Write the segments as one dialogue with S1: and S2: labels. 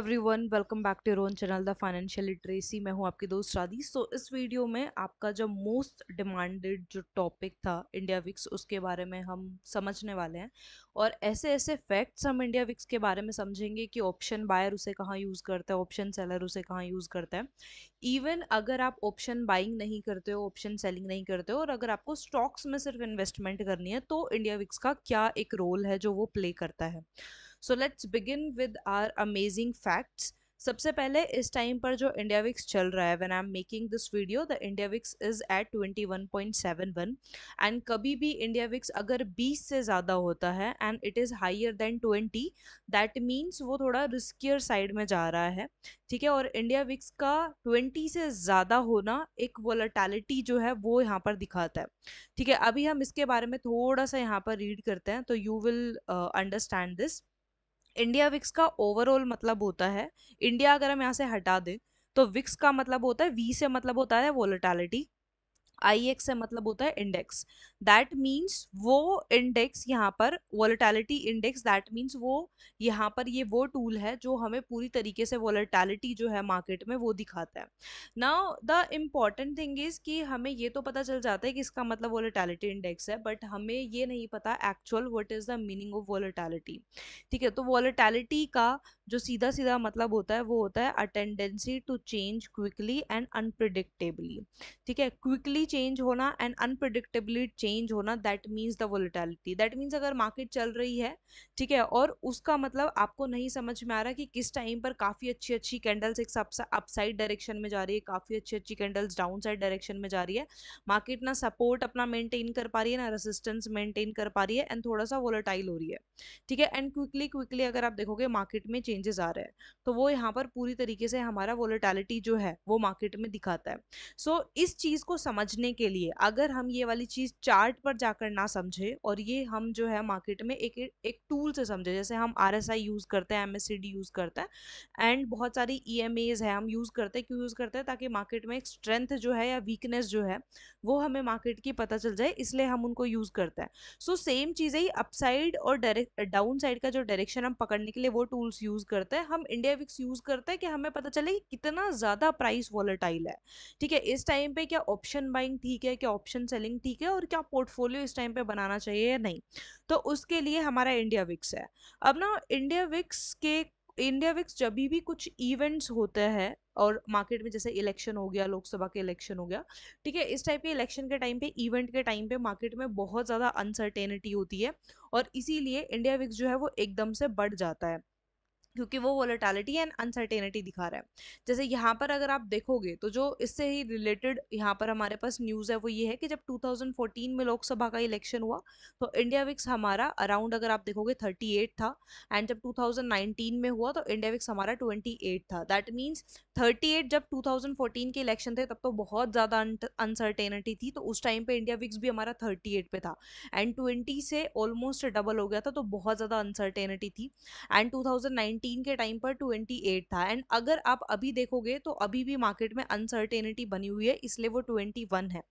S1: everyone welcome back to रोन channel the financial literacy मैं हूं आपकी दोस्त राधी सो so, इस वीडियो में आपका जो मोस्ट डिमांडेड जो टॉपिक था इंडिया विक्स उसके बारे में हम समझने वाले हैं और ऐसे ऐसे फैक्ट्स हम इंडिया विक्स के बारे में समझेंगे कि ऑप्शन बायर उसे कहाँ यूज़ करता है ऑप्शन सेलर उसे कहाँ यूज़ करता है इवन अगर आप ऑप्शन बाइंग नहीं करते हो ऑप्शन सेलिंग नहीं करते हो और अगर आपको स्टॉक्स में सिर्फ इन्वेस्टमेंट करनी है तो इंडिया विक्स का क्या एक रोल है जो वो प्ले करता है so let's begin with our amazing facts सबसे पहले इस टाइम पर जो इंडिया विक्स चल रहा है when I am making this video the India VIX is at 21.71 and कभी भी इंडिया विक्स अगर 20 से ज़्यादा होता है and it is higher than 20 that means वो थोड़ा रिस्कियर साइड में जा रहा है ठीक है और इंडिया विक्स का 20 से ज़्यादा होना एक वोलाटैलिटी जो है वो यहाँ पर दिखाता है ठीक है अभी हम इसके बारे में थोड़ा सा यहाँ पर रीड करते हैं तो you will understand this India VIX का ओवरऑल मतलब होता है इंडिया अगर हम यहाँ से हटा दें तो विक्स का मतलब होता है वी से मतलब होता है वोलेटालिटी आई एक्स है मतलब होता है इंडेक्स दैट मीन्स वो इंडेक्स यहाँ पर वोलेटैलिटी इंडेक्स दैट मीन्स वो यहाँ पर ये वो टूल है जो हमें पूरी तरीके से वोलेटैलिटी जो है मार्केट में वो दिखाता है ना द इम्पॉर्टेंट थिंग इज़ कि हमें ये तो पता चल जाता है कि इसका मतलब वोलेटैलिटी इंडेक्स है बट हमें ये नहीं पता actual what is the meaning of volatility ठीक है तो वॉलिटैलिटी का जो सीधा सीधा मतलब होता है वो होता है a tendency to change quickly and unpredictably ठीक है क्विकली चेंज होना एंड अनप्रडिक्टेबली चेंज होना that means the volatility that means अगर मार्केट चल रही है ठीक है और उसका मतलब आपको नहीं समझ में आ रहा कि किस टाइम पर काफ़ी अच्छी अच्छी कैंडल्स एक अपसाइड डायरेक्शन में जा रही है काफ़ी अच्छी अच्छी कैंडल्स डाउन साइड डायरेक्शन में जा रही है मार्केट ना सपोर्ट अपना मेंटेन कर पा रही है ना रेसिस्टेंस मेंटेन कर पा रही है एंड थोड़ा सा वोलेटाइल हो रही है ठीक है एंड क्विकली क्विकली अगर आप देखोगे मार्केट में चेंज चेंजेस आ रहे हैं तो वो यहाँ पर पूरी तरीके से हमारा वोलेटैलिटी जो है वो मार्केट में दिखाता है सो so, इस चीज़ को समझने के लिए अगर हम ये वाली चीज़ चार्ट पर जाकर ना समझे और ये हम जो है मार्केट में एक एक टूल से समझे जैसे हम आर यूज़ करते हैं एम यूज़ करते हैं एंड बहुत सारी ई e है हम यूज़ करते हैं क्यों यूज़ करते हैं ताकि मार्केट में एक स्ट्रेंथ जो है या वीकनेस जो है वो हमें मार्केट की पता चल जाए इसलिए हम उनको यूज़ करते हैं सो सेम चीज़ें ही अपसाइड और डायरेक्ट डाउन साइड का जो डायरेक्शन हम पकड़ने के लिए वो टूल्स यूज़ करता है हम इंडिया विक्स यूज़ करते हैं कि हमें पता चले कि कितना ज़्यादा प्राइस वॉलेटाइल है ठीक है इस टाइम पे क्या ऑप्शन बाइंग ठीक है क्या ऑप्शन सेलिंग ठीक है और क्या पोर्टफोलियो इस टाइम पे बनाना चाहिए या नहीं तो उसके लिए हमारा इंडिया विक्स है अब ना इंडिया विक्स के इंडिया विक्स जब भी कुछ इवेंट्स होते हैं और मार्केट में जैसे इलेक्शन हो गया लोकसभा के इलेक्शन हो गया ठीक है इस टाइप के इलेक्शन के टाइम पे इवेंट के टाइम पे मार्केट में बहुत ज़्यादा अनसर्टेनिटी होती है और इसीलिए इंडिया विक्स जो है वो एकदम से बढ़ जाता है क्योंकि वो वोलेटालिटी एंड अनसर्टेनिटी दिखा रहा है जैसे यहाँ पर अगर आप देखोगे तो जो इससे ही रिलेटेड यहाँ पर हमारे पास न्यूज़ है वो ये है कि जब 2014 में लोकसभा का इलेक्शन हुआ तो इंडिया विक्स हमारा अराउंड अगर आप देखोगे 38 था एंड जब 2019 में हुआ तो इंडिया विक्स हमारा 28 था दैट मीन्स थर्टी एट जब टू थाउजेंड फोर्टीन के इलेक्शन थे तब तो बहुत ज़्यादा अनसर्टेनिटी थी तो उस टाइम पे इंडिया विक्स भी हमारा एट पे था एंड ट्वेंटी से ऑलमोस्ट डबल हो गया था तो बहुत ज़्यादा अनसर्टेनिटी थी एंड टू थाउजेंड नाइनटीन के टाइम पर ट्वेंटी एट था एंड अगर आप अभी देखोगे तो अभी भी मार्केट में अनसर्टेनिटी बनी हुई है इसलिए वो ट्वेंटी वन है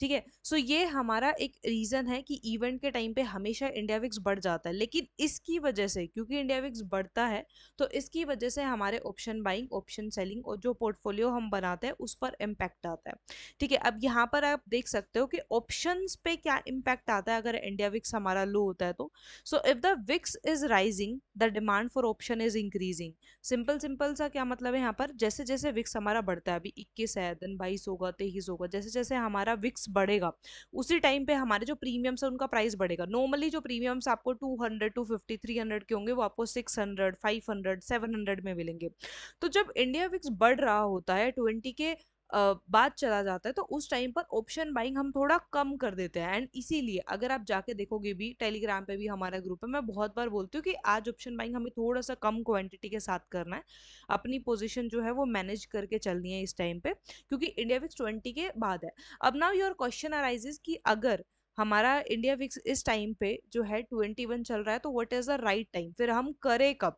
S1: ठीक है सो ये हमारा एक रीज़न है कि इवेंट के टाइम पे हमेशा इंडिया विक्स बढ़ जाता है लेकिन इसकी वजह से क्योंकि इंडिया विक्स बढ़ता है तो इसकी वजह से हमारे ऑप्शन बाइंग ऑप्शन सेलिंग और जो पोर्टफोलियो हम बनाते हैं उस पर इम्पैक्ट आता है ठीक है अब यहाँ पर आप देख सकते हो कि ऑप्शन पे क्या इम्पैक्ट आता है अगर इंडिया विक्स हमारा लो होता है तो so if the VIX is rising the demand for option is increasing simple simple सा क्या मतलब है यहाँ पर जैसे जैसे विक्स हमारा बढ़ता है अभी इक्कीस है देन बाईस होगा तेईस होगा जैसे जैसे हमारा विक्स बढ़ेगा उसी टाइम पे हमारे जो प्रीमियम्स है उनका प्राइस बढ़ेगा नॉर्मली जो प्रीमियम्स आपको two hundred two fifty three hundred के होंगे वो आपको six hundred five hundred seven hundred में मिलेंगे तो जब इंडिया विक्स बढ़ रहा होता है ट्वेंटी के बाद चला जाता है तो उस टाइम पर ऑप्शन बाइंग हम थोड़ा कम कर देते हैं एंड इसीलिए अगर आप जाके देखोगे भी टेलीग्राम पे भी हमारा ग्रुप है मैं बहुत बार बोलती हूँ कि आज ऑप्शन बाइंग हमें थोड़ा सा कम क्वांटिटी के साथ करना है अपनी पोजीशन जो है वो मैनेज करके चलनी है इस टाइम पे क्योंकि इंडिया विक्स ट्वेंटी के बाद है अब नाउ योर क्वेश्चन अराइजेज कि अगर हमारा इंडिया विक्स इस टाइम पे जो है ट्वेंटी वन चल रहा है तो what is the right time फिर हम करें कब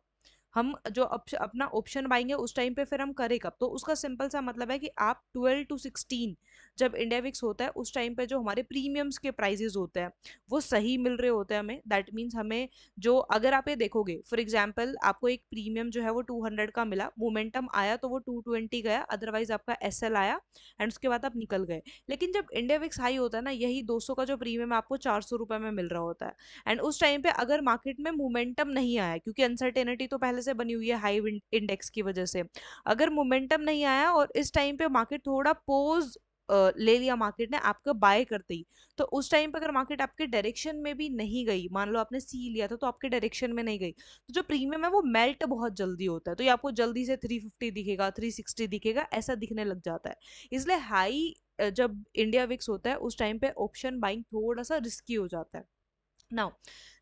S1: हम जो अपना ऑप्शन पाएंगे उस टाइम पे फिर हम करें कब तो उसका सिंपल सा मतलब है कि आप ट्वेल्व टू सिक्सटीन जब इंडिया विक्स होता है उस टाइम पे जो हमारे प्रीमियम्स के प्राइजेज होते हैं वो सही मिल रहे होते हैं हमें दैट मीन्स हमें जो अगर आप ये देखोगे फॉर एग्जाम्पल आपको एक प्रीमियम जो है वो टू हंड्रेड का मिला मोमेंटम आया तो वो टू ट्वेंटी गया अदरवाइज आपका एस एल आया एंड उसके बाद आप निकल गए लेकिन जब इंडिया विक्स हाई होता है ना यही दो सौ का जो प्रीमियम आपको चार सौ में मिल रहा होता है एंड उस टाइम पे अगर मार्केट में मोमेंटम नहीं आया क्योंकि अनसर्टेनिटी तो पहले से बनी हुई है हाई इंडेक्स की वजह से अगर मोमेंटम नहीं आया और इस टाइम पे मार्केट थोड़ा पोज ले लिया मार्केट ने आपको बाय करते ही तो उस टाइम पर अगर मार्केट आपके डायरेक्शन में भी नहीं गई मान लो आपने सी लिया था तो आपके डायरेक्शन में नहीं गई तो जो प्रीमियम है वो मेल्ट बहुत जल्दी होता है तो ये आपको जल्दी से 350 दिखेगा 360 दिखेगा ऐसा दिखने लग जाता है इसलिए हाई जब इंडिया विक्स होता है उस टाइम पे ऑप्शन बाइंग थोड़ा सा रिस्की हो जाता है now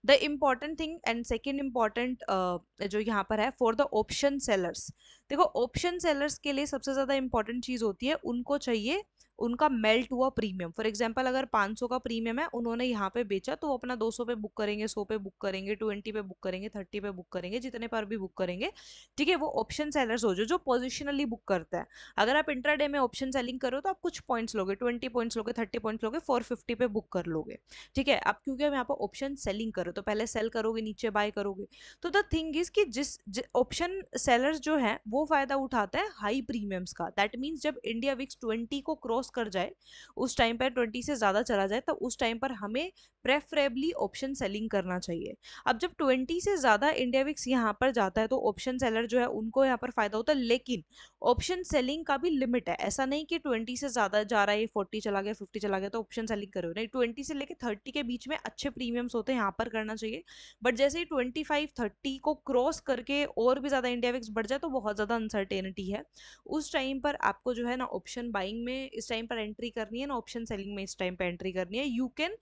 S1: the important thing and second important जो यहाँ पर है फॉर द ऑप्शन सेलर्स देखो ऑप्शन सेलर्स के लिए सबसे ज़्यादा इम्पॉर्टेंट चीज़ होती है उनको चाहिए उनका मेल्ट हुआ प्रीमियम फॉर एग्जाम्पल अगर 500 का प्रीमियम है उन्होंने यहाँ पे बेचा तो वो अपना 200 पे बुक करेंगे 100 पे बुक करेंगे 20 पे बुक करेंगे 30 पे बुक करेंगे जितने पर भी बुक करेंगे ठीक है वो ऑप्शन सेलर्स हो जो जो पोजिशनली बुक करता है अगर आप इंटरडे में ऑप्शन सेलिंग करो तो आप कुछ पॉइंट्स लोगे ट्वेंटी पॉइंट्स लोगे थर्टी पॉइंट्स लोगे फोर फिफ्टी पे बुक कर लोगे ठीक है आप क्योंकि यहाँ पर ऑप्शन सेलिंग करो तो पहले सेल करोगे नीचे बाय करोगे तो द थिंग इज कि जिस ऑप्शन सेलर्स जो है वो फायदा उठाता है हाई प्रीमियम्स का दैट मीन्स जब इंडिया विक्स ट्वेंटी को क्रॉस क्रॉस कर जाए उस टाइम पर ट्वेंटी से ज़्यादा चला जाए तब तो उस टाइम पर हमें प्रेफरेबली ऑप्शन सेलिंग करना चाहिए अब जब ट्वेंटी से ज़्यादा इंडिया विक्स यहाँ पर जाता है तो ऑप्शन सेलर जो है उनको यहाँ पर फ़ायदा होता है लेकिन ऑप्शन सेलिंग का भी लिमिट है ऐसा नहीं कि ट्वेंटी से ज़्यादा जा रहा है फोर्टी चला गया फिफ्टी चला गया तो ऑप्शन सेलिंग करो नहीं ट्वेंटी से लेकर थर्टी के बीच में अच्छे प्रीमियम्स होते हैं यहाँ पर करना चाहिए बट जैसे ही ट्वेंटी फाइव थर्टी को क्रॉस करके और भी ज़्यादा इंडिया विक्स बढ़ जाए तो बहुत ज़्यादा अनसर्टेनिटी है उस टाइम पर आपको जो है ना ऑप्शन बाइंग में इस टाइम पर एंट्री करनी है ना ऑप्शन सेलिंग में इस टाइम पर एंट्री करनी है you can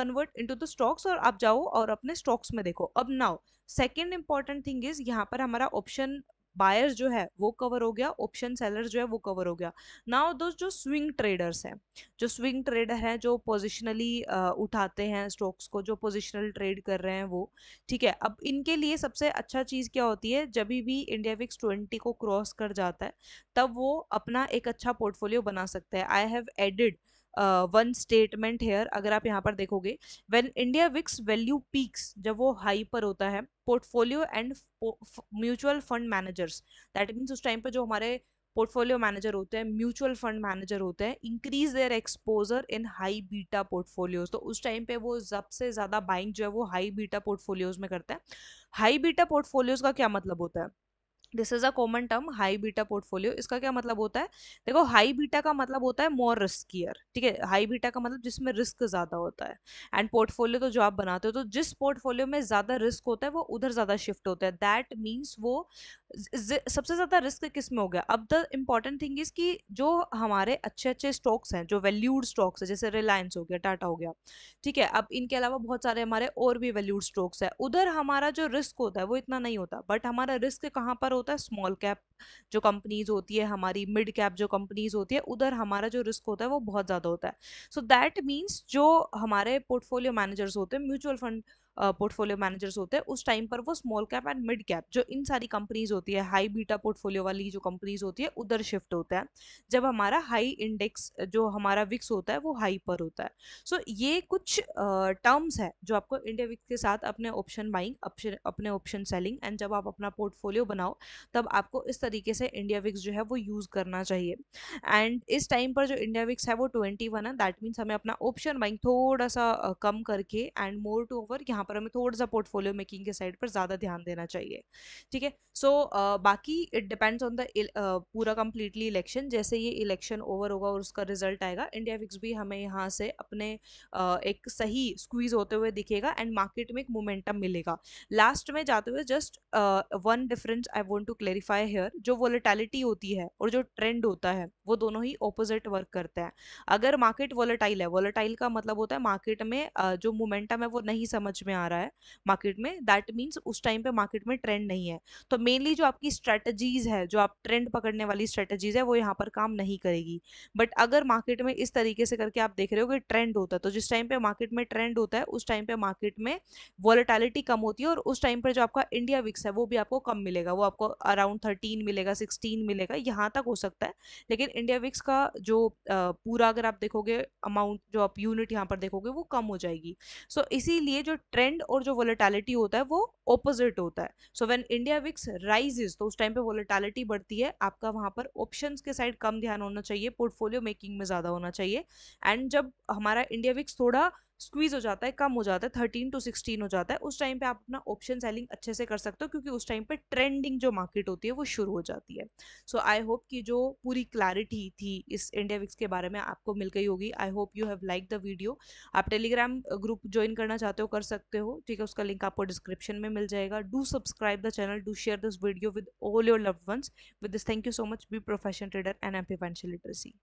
S1: convert into the stocks और आप जाओ और अपने स्टॉक्स में देखो अब now second important thing is यहाँ पर हमारा ऑप्शन बायर्स जो है वो कवर हो गया ऑप्शन सेलर जो है वो कवर हो गया नाउ दो जो स्विंग ट्रेडर्स हैं जो स्विंग ट्रेडर हैं जो पोजिशनली उठाते हैं स्टॉक्स को जो पोजिशनल ट्रेड कर रहे हैं वो ठीक है अब इनके लिए सबसे अच्छा चीज़ क्या होती है जब भी इंडिया विक्स ट्वेंटी को क्रॉस कर जाता है तब वो अपना एक अच्छा पोर्टफोलियो बना सकता है I have added one statement here अगर आप यहाँ पर देखोगे when India VIX value peaks जब वो हाई पर होता है portfolio and mutual fund managers that means उस टाइम पर जो हमारे पोर्टफोलियो मैनेजर होते हैं म्यूचुअल फंड मैनेजर होते हैं increase their exposure in high beta portfolios तो उस टाइम पे वो सबसे ज़्यादा बाइंग जो है वो हाई बीटा पोर्टफोलियोज में करते हैं हाई बीटा पोर्टफोलियोज का क्या मतलब होता है this is a common term high beta portfolio इसका क्या मतलब होता है देखो हाई बीटा का मतलब होता है मोर रिस्कियर ठीक है हाई बीटा का मतलब जिसमें रिस्क ज़्यादा होता है एंड पोर्टफोलियो तो जो आप बनाते हो तो जिस पोर्टफोलियो में ज़्यादा रिस्क होता है वो उधर ज़्यादा शिफ्ट होता है दैट मीन्स वो सबसे ज़्यादा रिस्क किस में हो गया अब द इम्पॉर्टेंट थिंग इज़ कि जो हमारे अच्छे अच्छे स्टॉक्स हैं जो वैल्यूड स्टॉक्स है जैसे रिलायंस हो गया टाटा हो गया ठीक है अब इनके अलावा बहुत सारे हमारे और भी वैल्यूड स्टॉक्स है उधर हमारा जो रिस्क होता है वो इतना नहीं होता बट हमारा रिस्क कहाँ पर होता है स्मॉल कैप जो कंपनीज होती है हमारी मिड कैप जो कंपनीज होती है उधर हमारा जो रिस्क होता है वो बहुत ज़्यादा होता है सो दैट मीन्स जो हमारे पोर्टफोलियो मैनेजर्स होते हैं म्यूचुअल फंड पोर्टफोलियो मैनेजर्स होते हैं उस टाइम पर वो small cap and mid cap जो इन सारी कंपनीज होती है हाई बीटा पोर्टफोलियो वाली जो कंपनीज होती है उधर शिफ्ट होता है जब हमारा हाई इंडेक्स जो हमारा विक्स होता है वो हाई पर होता है सो so, ये कुछ टर्म्स uh, है जो आपको इंडिया विक्स के साथ अपने ऑप्शन बाइंग अपने ऑप्शन सेलिंग एंड जब आप अपना पोर्टफोलियो बनाओ तब आपको इस तरीके से इंडिया विक्स जो है वो यूज़ करना चाहिए एंड इस टाइम पर जो इंडिया विक्स है वो ट्वेंटी वन है दैट मीन्स हमें अपना ऑप्शन बाइंग थोड़ा सा uh, कम करके एंड मोर टू ओवर यहाँ पर हमें थोड़ा सा पोर्टफोलियो मेकिंग के साइड पर ज़्यादा ध्यान देना चाहिए ठीक है सो बाकी इट डिपेंड्स ऑन द पूरा कम्प्लीटली इलेक्शन जैसे ये इलेक्शन ओवर होगा और उसका रिजल्ट आएगा इंडिया फिक्स भी हमें यहाँ से अपने uh, एक सही स्क्वीज होते हुए दिखेगा एंड मार्केट में एक मोमेंटम मिलेगा लास्ट में जाते हुए just one difference I want to clarify here जो वॉलिटैलिटी होती है और जो ट्रेंड होता है वो दोनों ही ऑपोजिट वर्क करते हैं अगर मार्केट वॉलेटाइल है वॉलेटाइल का मतलब होता है मार्केट में uh, जो मोमेंटम है वो नहीं समझ में आ रहा है मार्केट में दैट मीन्स उस टाइम पे मार्केट में ट्रेंड नहीं है तो मेनली जो आपकी स्ट्रेटजीज है जो आप ट्रेंड पकड़ने वाली स्ट्रेटजीज है वो यहाँ पर काम नहीं करेगी बट अगर मार्केट में इस तरीके से करके आप देख रहे हो कि ट्रेंड होता है तो जिस टाइम पे मार्केट में ट्रेंड होता है उस टाइम पे मार्केट में वॉलिटैलिटी कम होती है और उस टाइम पर जो आपका इंडिया विक्स है वो भी आपको कम मिलेगा वो आपको अराउंड थर्टीन मिलेगा सिक्सटीन मिलेगा यहाँ तक हो सकता है लेकिन इंडिया विक्स का जो पूरा अगर आप देखोगे अमाउंट जो आप यूनिट यहाँ पर देखोगे वो कम हो जाएगी सो so, इसीलिए जो ट्रेंड ट्रेंड और जो वोलेटालिटी होता है वो ऑपोजिट होता है so when India VIX rises तो उस टाइम पे वोलेटालिटी बढ़ती है आपका वहाँ पर ऑप्शन के साइड कम ध्यान होना चाहिए पोर्टफोलियो मेकिंग में ज़्यादा होना चाहिए एंड जब हमारा इंडिया विक्स थोड़ा स्क्वीज़ हो जाता है कम हो जाता है थर्टीन टू सिक्सटीन हो जाता है उस टाइम पे आप अपना ऑप्शन सेलिंग अच्छे से कर सकते हो क्योंकि उस टाइम पे ट्रेंडिंग जो मार्केट होती है वो शुरू हो जाती है सो आई होप कि जो पूरी क्लैरिटी थी इस इंडिया विक्स के बारे में आपको मिल गई होगी I hope you have like the video आप टेलीग्राम ग्रुप ज्वाइन करना चाहते हो कर सकते हो ठीक है उसका लिंक आपको डिस्क्रिप्शन में मिल जाएगा do subscribe the channel do share this video with all your loved ones with this thank you so much be profession trader and MP financial literacy